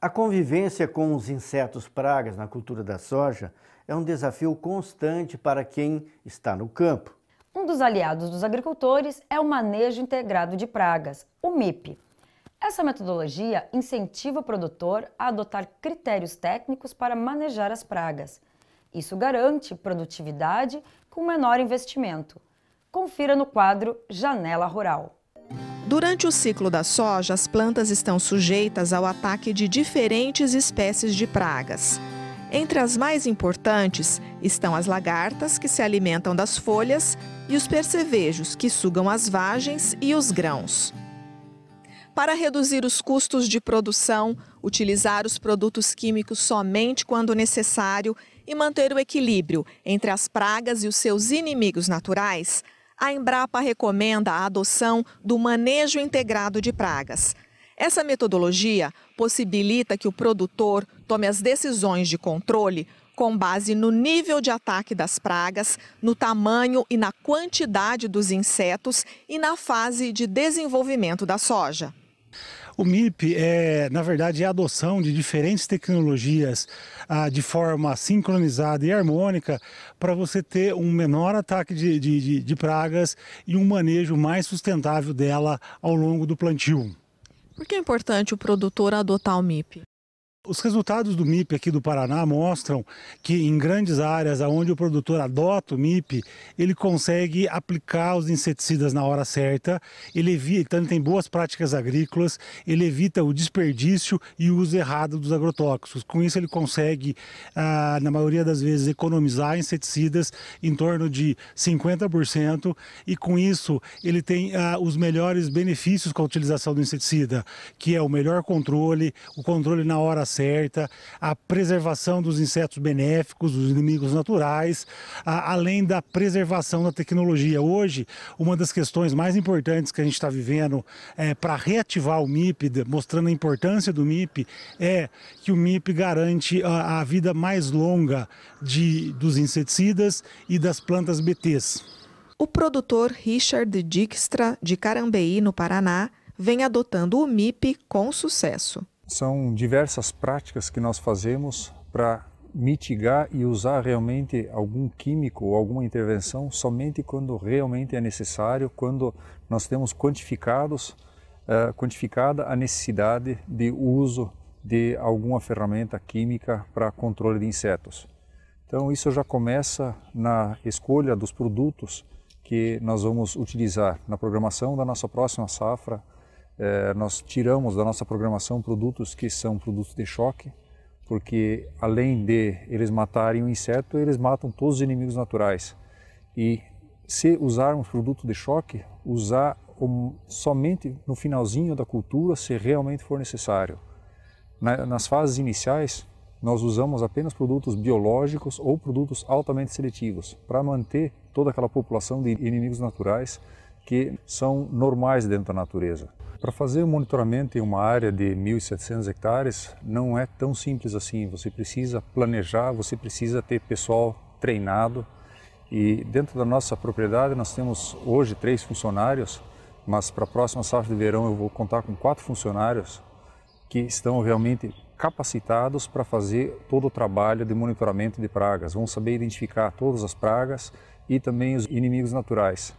A convivência com os insetos pragas na cultura da soja é um desafio constante para quem está no campo. Um dos aliados dos agricultores é o Manejo Integrado de Pragas, o MIP. Essa metodologia incentiva o produtor a adotar critérios técnicos para manejar as pragas. Isso garante produtividade com menor investimento. Confira no quadro Janela Rural. Durante o ciclo da soja, as plantas estão sujeitas ao ataque de diferentes espécies de pragas. Entre as mais importantes estão as lagartas, que se alimentam das folhas, e os percevejos, que sugam as vagens e os grãos. Para reduzir os custos de produção, utilizar os produtos químicos somente quando necessário e manter o equilíbrio entre as pragas e os seus inimigos naturais, a Embrapa recomenda a adoção do manejo integrado de pragas. Essa metodologia possibilita que o produtor tome as decisões de controle com base no nível de ataque das pragas, no tamanho e na quantidade dos insetos e na fase de desenvolvimento da soja. O MIP é, na verdade, é a adoção de diferentes tecnologias ah, de forma sincronizada e harmônica para você ter um menor ataque de, de, de pragas e um manejo mais sustentável dela ao longo do plantio. Por que é importante o produtor adotar o MIP? Os resultados do MIP aqui do Paraná mostram que em grandes áreas onde o produtor adota o MIP, ele consegue aplicar os inseticidas na hora certa, ele evita, então ele tem boas práticas agrícolas, ele evita o desperdício e o uso errado dos agrotóxicos. Com isso ele consegue, ah, na maioria das vezes, economizar inseticidas em torno de 50% e com isso ele tem ah, os melhores benefícios com a utilização do inseticida, que é o melhor controle, o controle na hora certa, certa, a preservação dos insetos benéficos, dos inimigos naturais, a, além da preservação da tecnologia. Hoje, uma das questões mais importantes que a gente está vivendo é, para reativar o MIP, mostrando a importância do MIP, é que o MIP garante a, a vida mais longa de, dos inseticidas e das plantas BTs. O produtor Richard Dijkstra, de Carambeí, no Paraná, vem adotando o MIP com sucesso. São diversas práticas que nós fazemos para mitigar e usar realmente algum químico ou alguma intervenção somente quando realmente é necessário, quando nós temos quantificados, uh, quantificada a necessidade de uso de alguma ferramenta química para controle de insetos. Então isso já começa na escolha dos produtos que nós vamos utilizar na programação da nossa próxima safra, é, nós tiramos da nossa programação produtos que são produtos de choque, porque além de eles matarem o inseto, eles matam todos os inimigos naturais. E se usarmos produto de choque, usar somente no finalzinho da cultura, se realmente for necessário. Na, nas fases iniciais, nós usamos apenas produtos biológicos ou produtos altamente seletivos para manter toda aquela população de inimigos naturais que são normais dentro da natureza. Para fazer o monitoramento em uma área de 1.700 hectares não é tão simples assim. Você precisa planejar, você precisa ter pessoal treinado. E dentro da nossa propriedade nós temos hoje três funcionários, mas para a próxima safra de verão eu vou contar com quatro funcionários que estão realmente capacitados para fazer todo o trabalho de monitoramento de pragas. Vão saber identificar todas as pragas e também os inimigos naturais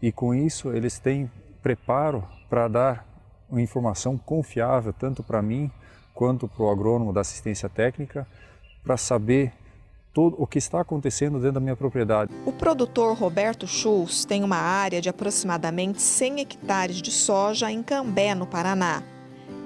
e com isso eles têm preparo para dar uma informação confiável tanto para mim quanto para o agrônomo da assistência técnica para saber o que está acontecendo dentro da minha propriedade. O produtor Roberto Schultz tem uma área de aproximadamente 100 hectares de soja em Cambé, no Paraná.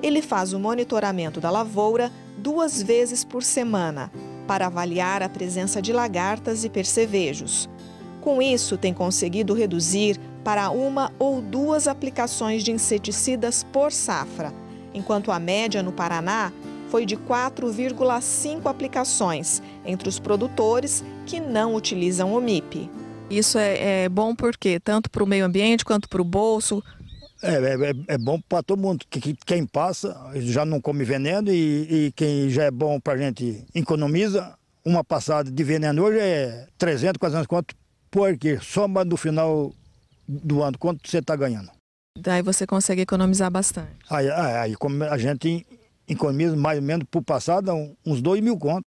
Ele faz o monitoramento da lavoura duas vezes por semana para avaliar a presença de lagartas e percevejos. Com isso, tem conseguido reduzir para uma ou duas aplicações de inseticidas por safra, enquanto a média no Paraná foi de 4,5 aplicações entre os produtores que não utilizam o MIP. Isso é, é bom porque tanto para o meio ambiente quanto para o bolso. É, é, é, é bom para todo mundo. Quem passa já não come veneno e, e quem já é bom para a gente economiza. Uma passada de veneno hoje é 300, 400 conto porque soma no final do ano quanto você está ganhando. Daí você consegue economizar bastante. Aí, aí, aí a gente economiza mais ou menos por passada uns dois mil contos.